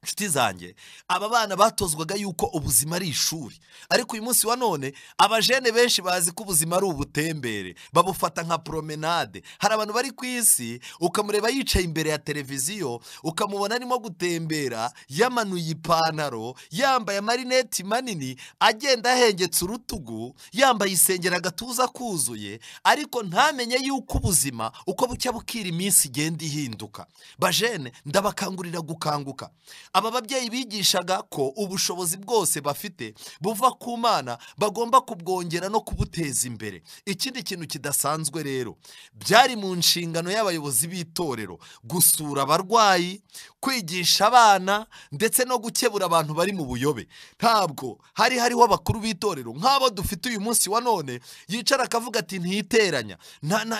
inshuti zanjye aba bana batozwaga yuko ubuzima ari ishuri ariko uyu munsi wa none abajene benshi bazi ko ubuzima ari ubutembere babufata nka promenade hari abantu bari ku isi ukamureba yicaye imbere ya televiziyo ukamubona arimo gutembera yamanuye ipantaro yambaye amarineti manini agenda ahengetse urutugu yambaye isengera agatuza kuzuye ariko ntamenye yuko ubuzima uko bucya bukira iminsi igenda ihinduka bajene ndabakangurira gukanguka aba babyeyi bigishaga ko ubushobozi bwose bafite buva ku mana bagomba kubwongera no kubuteza imbere ikindi kintu kidasanzwe rero byari mu nshingano y'abayobozi b'itorero gusura abarwayi kwigisha abana ndetse no gukebura abantu bari mu buyobe ntabwo hari hariho abakuru b'itorero nk'abo dufite uyu munsi wa none yicara akavuga ati ntiteranya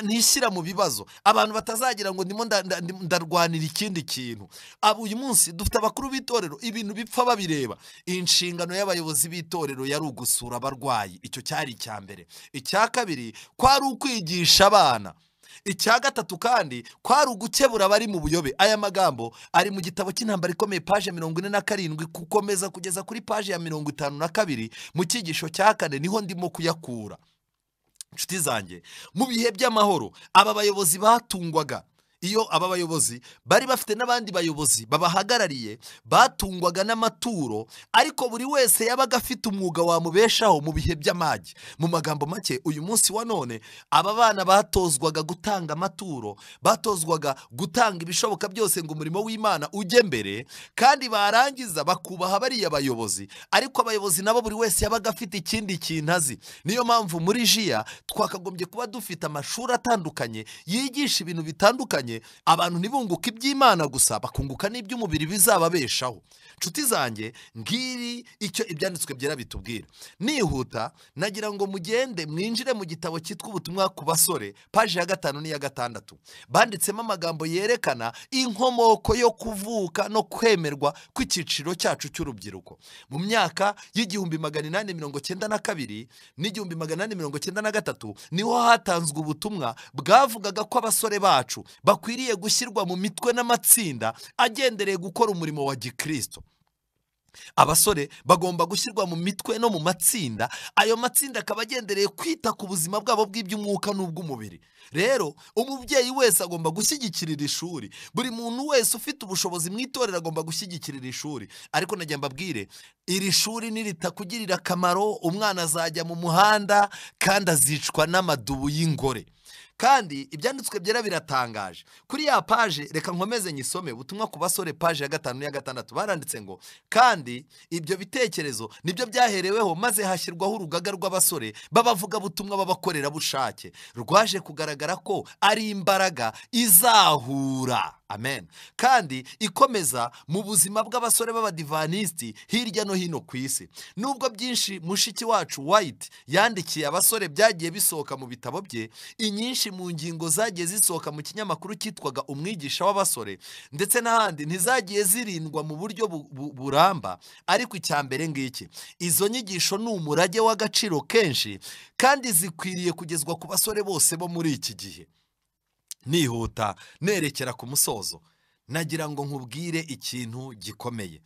ntishyira mu bibazo abantu batazagira ngo ndimo ndarwanira ikindi kintu uyu munsi dufite abakuru bakuru b'itorero ibintu bipfa babireba inshingano y'abayobozi b'itorero yari ugusura abarwayi icyo cyari icya mbere icya kabiri kwari ukwigisha abana icya gatatu kandi kwari ugukebura abari mu buyobe aya magambo ari mu gitabo cy'intambara ikomeye paje mirongo ine na karindwi gukomeza kugeza kuri paje ya mirongo itanu na kabiri mu cyigisho cya kane niho ndimo kuyakura inshuti zanjye mu bihe by'amahoro aba bayobozi batungwaga iyo aba bayobozi bari bafite n'abandi bayobozi babahagarariye batungwaga n'amaturo ariko buri wese yabaga afite umwuga wamubeshaho mu bihe by'amagi mu magambo make uyu munsi wa none aba bana batozwaga gutanga amaturo batozwaga gutanga ibishoboka byose ngo umurimo w'imana ujye mbere kandi barangiza bakubaha bariya bayobozi ariko abayobozi nabo buri wese yabaga afite ikindi kintu azi niyo mpamvu muri jiya twakagombye kuba dufite amashuri atandukanye yigisha ibintu bitandukanye zanjye abantu ntibunguke iby'imana gusa bakunguka n'iby'umubiri bizababeshaho inshuti zanjye ngiri icyo ibyanditswe byera bitubwira nihuta nagira ngo mugende mwinjire mu gitabo cyitwa ubutumwa ku basore paji ya gatanu n'iya gatandatu banditsemo amagambo yerekana inkomoko yo kuvuka no kwemerwa kw'icyiciro cyacu cy'urubyiruko mu myaka y'igihumbi magana inani mirongo cyenda na kabiri n'igihumbi magana inani mirongo cyenda na gatatu niho hatanzwe ubutumwa bwavugaga ko abasore bacu bakwiriye gushyirwa mu mitwe n'amatsinda agendereye gukora umurimo wa gikristo abasore bagomba gushyirwa mu mitwe no mu matsinda ayo matsinda akaba agendereye kwita ku buzima bwabo bw'iby'umwuka n'ubw'umubiri rero umubyeyi wese agomba gushyigikira iri shuri buri muntu wese ufite ubushobozi mu itorero agomba gushyigikira iri shuri ariko najya mbabwire iri shuri niritakugirira akamaro umwana azajya mu muhanda kandi azicwa n'amadubu y'ingore kandi ibyanditswe byera biratangaje kuri ya paje reka nkomeze nyisome ubutumwa ku basore paje ya gatanu n'iya gatandatu baranditse ngo kandi ibyo bitekerezo nibyo byahereweho maze hashyirwaho urugaga rw'abasore b'abavugabutumwa b'abakorerabushake rwaje kugaragara ko ari imbaraga izahura amen kandi ikomeza mu buzima bw'abasore b'abadivanisiti hirya no hino ku isi nubwo byinshi mushiki wacu wayiti yandikiye abasore byagiye bisohoka mu bitabo bye inyinshi mu ngingo zagiye zisohoka mu kinyamakuru cyitwaga umwigisha w'abasore ndetse n'ahandi ntizagiye zirindwa mu buryo buramba ariko icya mbere ngiki izo nyigisho ni umurage w'agaciro kenshi kandi zikwiriye kugezwa ku basore bose bo muri iki gihe nihuta nerekera ku musozo nagira ngo nkubwire ikintu gikomeye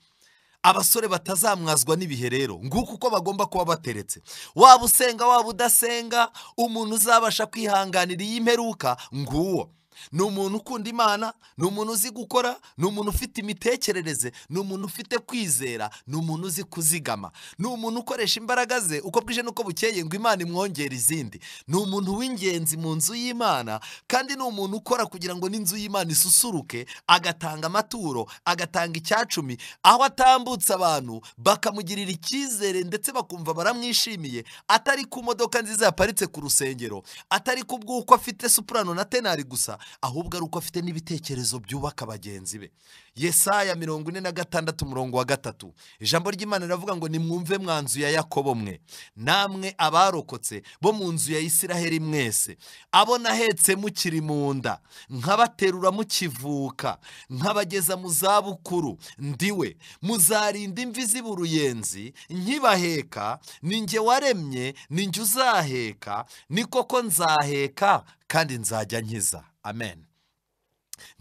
abasore batazamwazwa n'ibihe rero nguko uko bagomba kuba bateretse waba usenga waba udasenga umuntu uzabasha kwihanganira iyi mperuka nguwo ni umuntu ukunda imana ni umuntu uzi gukora ni umuntu ufite imitekerereze ni umuntu ufite kwizera ni umuntu uzi kuzigama ni umuntu ukoresha imbaraga ze uko bwije n'uko bukeye ngo imana imwongere izindi ni umuntu w'ingenzi mu nzu y'imana kandi ni umuntu ukora kugira ngo n'inzu y'imana isusuruke agatanga amaturo agatanga icyacumi aho atambutse abantu bakamugirira icyizere ndetse bakumva baramwishimiye atari ku modoka nziza yaparitse ku rusengero atari ku bw'uko afite supurano na tenari gusa ahubwo ari uko afite n'ibitekerezo byubaka bagenzi be yesaya mirongo ine na gatandatu umurongo wa gatatu ijambo ry'imana riravuga ngo nimwumve mwa nzu ya yakobo mwe namwe abarokotse bo mu nzu ya isiraheli mwese abo nahetse mukiri mu nda nkabaterura mukivuka nkabageza mu zabukuru ndiwe muzarinda imvi z’iburuyenzi uruyenzi nkibaheka ninjye waremye ninjye uzaheka ni koko nzaheka kandi nzajya nkiza amen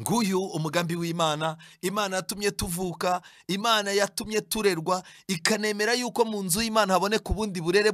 nguyu umugambi w'imana imana yatumye tuvuka imana yatumye turerwa ikanemera yuko mu nzu y'imana haboneka ubundi burere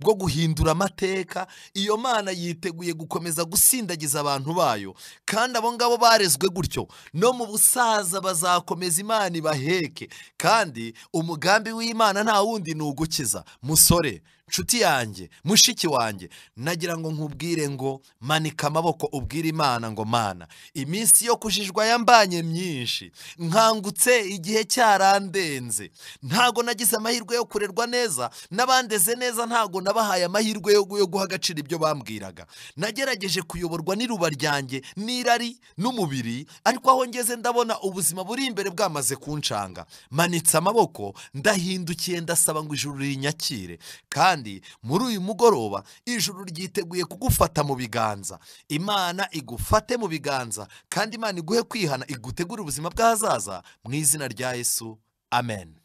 bwo guhindura amateka iyo mana yiteguye gukomeza gusindagiza abantu bayo kandi abo ngabo barezwe gutyo no mu busaza bazakomeza imana ibaheke kandi umugambi w'imana nta wundi ni ugukiza musore nshuti yanjye mushiki wanjye nagira ngo nkubwire ngo manika amaboko ubwire imana ngo mana iminsi yo kujijwa yambanye myinshi nkangutse igihe cyarandenze ntago nagize amahirwe yo kurerwa neza n'abandeze neza ntago nabahaye amahirwe yo guha agaciro ibyo bambwiraga nagerageje kuyoborwa n'iruba ryanjye n'irari n'umubiri ariko aho ngeze ndabona ubuzima buri imbere bwamaze kuncanga manitse amaboko ndahindukiye ndasaba ngo ijuru rinyakire kandi kandi muri uyu mugoroba ijuru ryiteguye kugufata mu biganza imana igufate mu biganza kandi imana iguhe kwihana igutegure ubuzima bw'ahazaza mu izina rya yesu amen